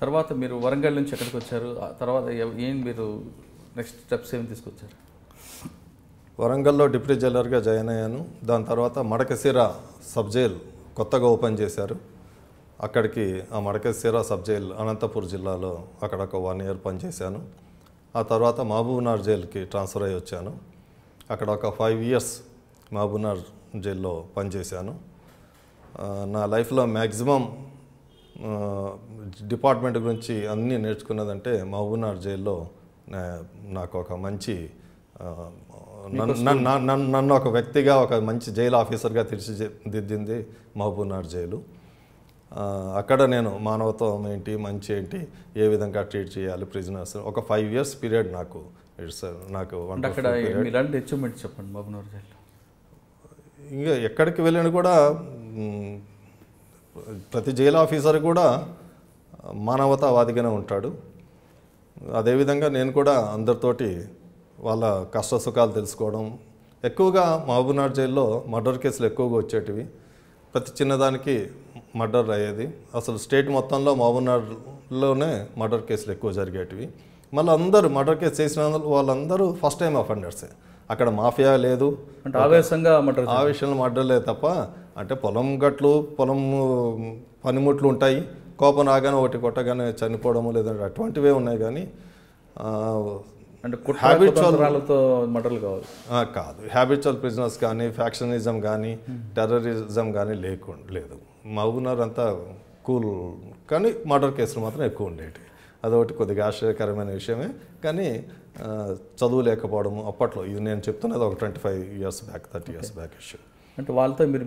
తర్వాత మీరు వరంగల్ నుంచి ఎక్కడికి వచ్చారు ఆ తర్వాత ఏం మీరు నెక్స్ట్ స్టెప్స్ ఏమి తీసుకొచ్చారు వరంగల్లో డిప్యూటీ జైలర్గా జాయిన్ అయ్యాను దాని తర్వాత మడకశీర సబ్ జైల్ కొత్తగా ఓపెన్ చేశారు అక్కడికి ఆ మడకశీర సబ్ జైల్ అనంతపూర్ జిల్లాలో అక్కడ ఒక వన్ ఇయర్ పనిచేశాను ఆ తర్వాత మహబూబ్నగర్ జైలుకి ట్రాన్స్ఫర్ అయ్యి వచ్చాను అక్కడ ఒక ఫైవ్ ఇయర్స్ మహబూబ్నగర్ జైల్లో పనిచేశాను నా లైఫ్లో మ్యాక్సిమం డిపార్ట్మెంట్ గురించి అన్నీ నేర్చుకున్నదంటే మహబూబ్నగర్ జైల్లో నాకు ఒక మంచి నన్ను ఒక వ్యక్తిగా ఒక మంచి జైలు ఆఫీసర్గా దిద్దింది మహబూబ్నగర్ జైలు అక్కడ నేను మానవత్వం ఏంటి మంచి ఏంటి ఏ విధంగా ట్రీట్ చేయాలి ప్రిజనర్స్ ఒక ఫైవ్ ఇయర్స్ పీరియడ్ నాకు ఇట్స్ నాకు అక్కడ ఇలాంటి అచీవ్మెంట్ చెప్పండి మబనూర్ జైల్లో ఇంకా ఎక్కడికి వెళ్ళిన కూడా ప్రతి జైలు ఆఫీసర్ కూడా మానవతావాదిగానే ఉంటాడు అదేవిధంగా నేను కూడా అందరితోటి వాళ్ళ కష్ట సుఖాలు తెలుసుకోవడం ఎక్కువగా మహబూబ్నగర్ జైల్లో మర్డర్ కేసులు ఎక్కువగా వచ్చేటివి ప్రతి చిన్నదానికి మర్డర్ అయ్యేది అసలు స్టేట్ మొత్తంలో మహబూబ్నగర్లోనే మర్డర్ కేసులు ఎక్కువ జరిగేటివి మళ్ళీ అందరూ మర్డర్ కేసు చేసిన వాళ్ళందరూ ఫస్ట్ టైం అఫెండర్సే అక్కడ మాఫియా లేదు అంటే ఆవేశంగా మర్డర్ ఆవేశంలో లేదు తప్ప అంటే పొలం గట్లు పొలం పనిముట్లు ఉంటాయి కోపం రాగానే ఒకటి కొట్టగానే చనిపోవడం లేదంటే అటువంటివే ఉన్నాయి కానీ అంటే హ్యాబిచువల్ మటర్లు కావాలి కాదు హ్యాబిచువల్ బిజినెస్ కానీ ఫ్యాక్షనిజం కానీ టెర్రరిజం hmm. కానీ లేకుండా లేదు మహబూబ్నగర్ అంతా కూల్ కానీ మర్డర్ కేసులు మాత్రం ఎక్కువ ఉండేవి అదొకటి కొద్దిగా ఆశ్చర్యకరమైన విషయమే కానీ చదువు లేకపోవడం అప్పట్లో ఇది నేను చెప్తున్నది ఒక twenty five years back thirty years back issue అంటే వాళ్ళతో మీరు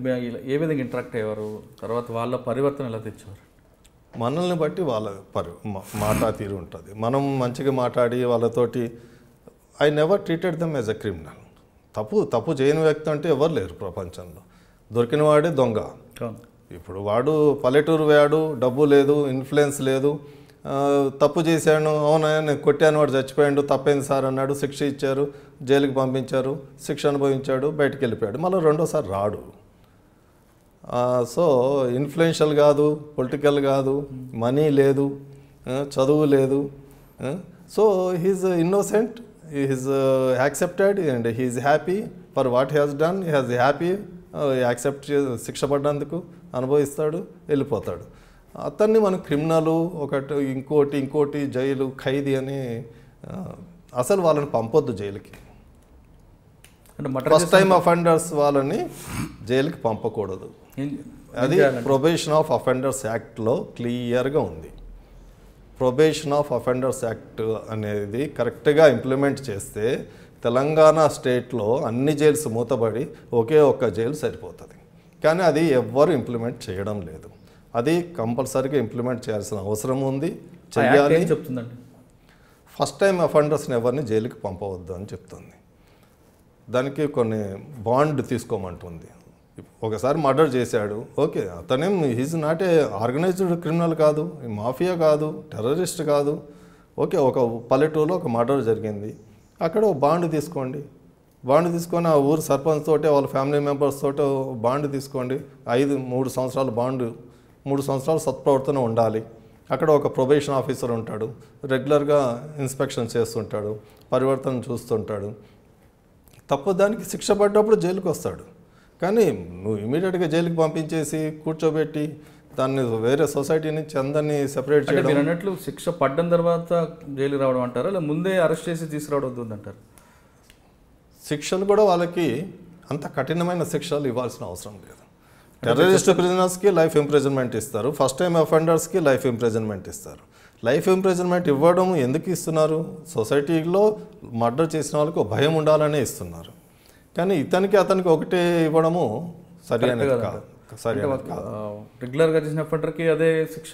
ఏ విధంగా ఇంటరాక్ట్ అయ్యారు తర్వాత వాళ్ళ పరివర్తన ఎలా తెచ్చేవారు మనల్ని బట్టి వాళ్ళ పరి మాటా తీరు ఉంటుంది మనం మంచిగా మాట్లాడి వాళ్ళతోటి I never treated them as a criminal తప్పు తప్పు చేయని వ్యక్తి అంటే ఎవరు లేరు ప్రపంచంలో దొరికిన వాడే దొంగ ఇప్పుడు వాడు పల్లెటూరు వాడు డబ్బు లేదు ఇన్ఫ్లుయెన్స్ లేదు తప్పు చేశాను అవునా నేను కొట్టాను వాడు చచ్చిపోయాడు తప్పైంది సార్ అన్నాడు శిక్ష ఇచ్చారు జైలుకి పంపించారు శిక్ష అనుభవించాడు బయటికి వెళ్ళిపోయాడు మళ్ళీ రెండోసారి రాడు సో ఇన్ఫ్లుయెన్షియల్ కాదు పొలిటికల్ కాదు మనీ లేదు చదువు లేదు so he's innocent he's accepted and he's happy for what he has done he has happy accept చే శిక్ష పడ్డందుకు అనుభవిస్తాడు వెళ్ళిపోతాడు అతన్ని మనం క్రిమినల్ ఒకటి ఇంకోటి ఇంకోటి జైలు ఖైదీ అని అసలు వాళ్ళని పంపొద్దు జైలుకి ఫస్ట్ టైం అఫెండర్స్ వాళ్ళని జైలుకి పంపకూడదు అది ప్రొబేషన్ ఆఫ్ అఫెండర్స్ యాక్ట్లో క్లియర్గా ఉంది ప్రొబేషన్ ఆఫ్ అఫెండర్స్ యాక్ట్ అనేది కరెక్ట్గా ఇంప్లిమెంట్ చేస్తే తెలంగాణ స్టేట్లో అన్ని జైల్స్ మూతబడి ఒకే ఒక్క జైలు సరిపోతుంది కానీ అది ఎవ్వరు ఇంప్లిమెంట్ చేయడం లేదు అది కంపల్సరీగా ఇంప్లిమెంట్ చేయాల్సిన అవసరం ఉంది చేయాలి చెప్తుందండి ఫస్ట్ టైం అఫెండర్స్ని ఎవరిని జైలుకి పంపవద్దు అని చెప్తుంది దానికి కొన్ని బాండ్ తీసుకోమంటుంది ఒకసారి మర్డర్ చేశాడు ఓకే అతనేం he's not a organised criminal కాదు మాఫియా కాదు టెర్రరిస్ట్ కాదు ఓకే ఒక పల్లెటూరులో ఒక మర్డర్ జరిగింది అక్కడ బాండ్ తీసుకోండి బాండ్ తీసుకొని ఆ ఊరు సర్పంచ్ తోటే వాళ్ళ ఫ్యామిలీ మెంబర్స్ తోటే బాండ్ తీసుకోండి ఐదు మూడు సంవత్సరాలు బాండ్ మూడు సంవత్సరాలు సత్ప్రవర్తన ఉండాలి అక్కడ ఒక ప్రొబేషన్ ఆఫీసర్ ఉంటాడు రెగ్యులర్గా ఇన్స్పెక్షన్ చేస్తుంటాడు పరివర్తన చూస్తుంటాడు తప్పు దానికి శిక్ష పడ్డప్పుడు జైలుకు వస్తాడు కానీ నువ్వు ఇమీడియట్గా జైలుకి పంపించేసి కూర్చోబెట్టి దాన్ని వేరే సొసైటీ నుంచి అందరినీ సెపరేట్ చేయడం అన్నట్లు శిక్ష పడ్డం తర్వాత జైలు రావడం అంటారా లేదా ముందే అరెస్ట్ చేసి తీసుకురావడం అంటారు శిక్షలు కూడా వాళ్ళకి అంత కఠినమైన శిక్షలు ఇవ్వాల్సిన అవసరం లేదు టెర్రరిస్ట్ ప్రిజనర్స్కి లైఫ్ ఇంప్రిజన్మెంట్ ఇస్తారు ఫస్ట్ టైం అఫెండర్స్కి లైఫ్ ఇంప్రిజన్మెంట్ ఇస్తారు లైఫ్ ఇంప్రిజన్మెంట్ ఇవ్వడం ఎందుకు ఇస్తున్నారు సొసైటీలో మర్డర్ చేసిన వాళ్ళకు భయం ఉండాలనే ఇస్తున్నారు కానీ ఇతనికి అతనికి ఒకటే ఇవ్వడము సరైనది కాదు రెగ్యులర్గా చేసిన ఫండర్కి అదే శిక్ష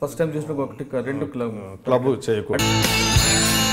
ఫస్ట్ టైం చేసిన ఒకటి రెండు క్లబ్ క్లబ్ చేయకూడదు